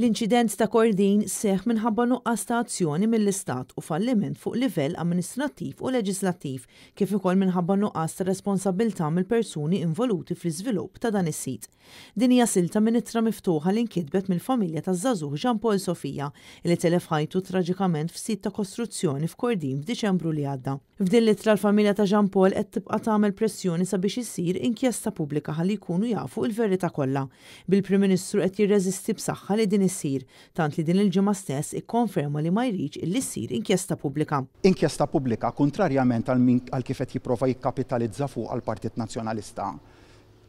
L-inċident ta' Kordin seħ minħabba nuqqas ta' azzjoni mill-Istat u falliment fuq livell amministrattiv u leġislattiv kif ukoll minħabba nuqqas ta' responsabilità mill-persuni involuti fl-iżvilupp ta' dan is-sit. Din hija silta minittra miftuħa li nkitbet mill-familja ta' Zazuh Jean Paul Sofija li telef ħajtu traġikament f'sit ta' kostruzzjoni f'Kordin f'Diċembru li għadda. F'din litra l-familja ta' Jean Paul qed tibqa' tagħmel pressjoni sabiex isir inkjesta pubblika ħalli jkunu jafu l-verità kollha. Bil-Prim Ministru qed jirreżisti b'saħħa li din issir, tant li din il-ġimgħa stess ikkonferma li ma jriġ il lissir inkjesta pubblika. Inkjesta pubblika kontrarjament għal kif qed jipprova jikkapitalizza fuq għal-Partit Nazzjonalista.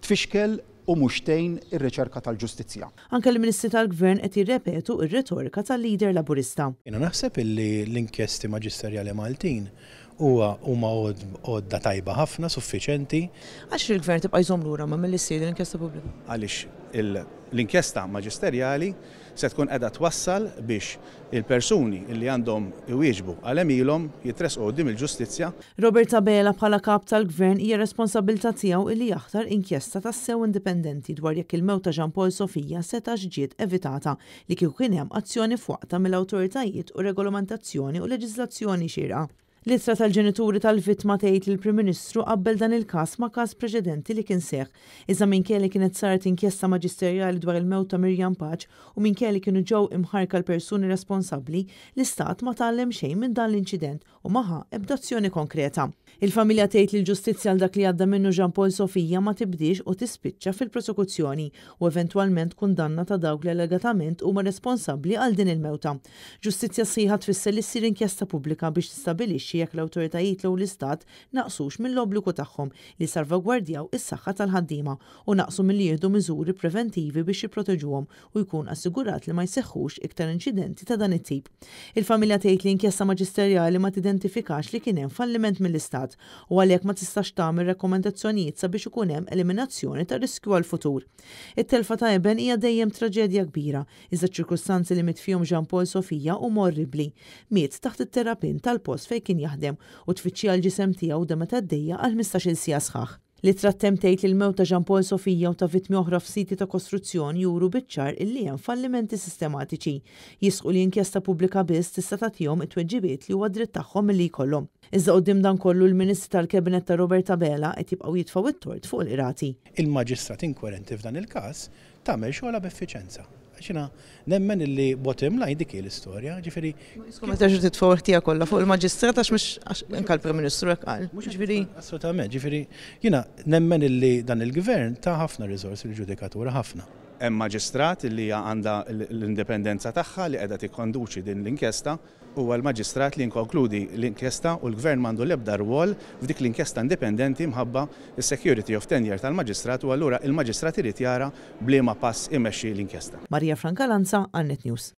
Tfixkel u mhux tgħin ir-riċerka tal-ġustizzja. Anke l-Ministri tal-Gvern qed jirrepetu ir-retorika tal-lider laburista. Jiena naħseb illi l-inkjesti maġisterjali Maltin huwa huma għodda tajba ħafna, suffiċenti. Għax il-gvern tibqa' jżomm lura ma mill issir l-inkjesta pubblika? Għaliex l-inkjesta maġisterjali se tkun qiegħda twassal biex il-persuni li għandhom iwieġbu għal emilhom jitresqu qudiem il-ġustizzja. Roberta Bela bħala kap tal-gvern hija responsabilità tiegħu li jaħtar inkjesta tas-sew indipendenti dwar jekk il mewta ta' Jean Paul Sofija seta' ġiet evitata li kieku kien hemm azzjoni fuqta mill-awtoritajiet u regolamentazzjoni u leġiżlazzjoni xira. L-ittra tal-ġenituri tal-vittma tgħid il prim Ministru qabbel dan il-każ ma' każ preċedenti li kien seħ. Iżda minn kelli kienet saret inkjesta maġisterjali dwar il-mewt ta' Mirjam Paċ u minn kelli kienu ġew imħarka l-persuni responsabbli, l-Istat ma tgħallem xejn minn dan l-inċident u maħa ebdazzjoni konkreta. Il-familja tgħid l-ġustizzja għal dak li għadda minnu Ġampol Paul Sofija ma tibdix u tispiċċa fil-prosekuzzjoni u eventwalment kundanna ta' dawk li allegatament huma responsabbli għal din il-mewta. Ġustizzja sħiħa fissa li ssir inkjesta pubblika biex tistabilix biex jekk l-awtoritajiet l l-istat naqsux mill-obbligu tagħhom li salvagwardjaw is-saħħa tal-ħaddiema u naqsu milli jieħdu miżuri preventivi biex jipproteġuhom u jkun assigurat li ma jseħħux iktar inċidenti ta' dan it-tip. Il-familja tgħid li inkjesta maġisterjali ma tidentifikax li kien hemm falliment mill-istat u għalhekk ma tistax tagħmel rekomendazzjonijiet sabiex ikun hemm eliminazzjoni ta' riskju għal-futur. It-telfa ta' eben hija dejjem traġedja kbira iżda ċirkustanzi li mitfihom Jean Paul Sofija u morribli. Miet taħt it-terapin tal-post fejn kien jaħdem u tfittxija għal ġisem tiegħu da meta d-dejja għal 15-il sija sħaħ. Li trattem tejt il mew ta' Ġampol Sofija u ta' vitmi oħra f'siti ta' kostruzzjoni juru biċċar illi hemm fallimenti sistematiċi. Jisqu li inkjesta pubblika biss tista' tagħtihom it-tweġibiet li huwa dritt tagħhom li jkollhom. Iżda qudiem dan kollu l-Ministru tal-Kabinet ta' Roberta Bela qed jibqgħu jitfgħu it-tort fuq il irati Il-Maġistrat inkwerenti f'dan il-każ tagħmel xogħla b'effiċenza. ċina, nemmen illi bottom line dik l-istorja, ġifiri. Skumma taġu t tija kolla fuq il-magistrat għax mux nkal l-Prem-Ministru għal. Ġifiri. Assolutament, ġifiri, jina, nemmen illi dan il-gvern ta' ħafna rizorsi l-ġudikatura ħafna hemm maġistrat li għandha l-indipendenza tagħha li qiegħda tikkonduċi din l-inkjesta u l-maġistrat li nkonkludi l-inkjesta u l-gvern mandu lebda rwol f'dik l-inkjesta indipendenti mħabba il-security of tenure tal-maġistrat u allura il-maġistrat irid jara bliema pass imexxi l-inkjesta. Marija Franka Lanza, Annet News.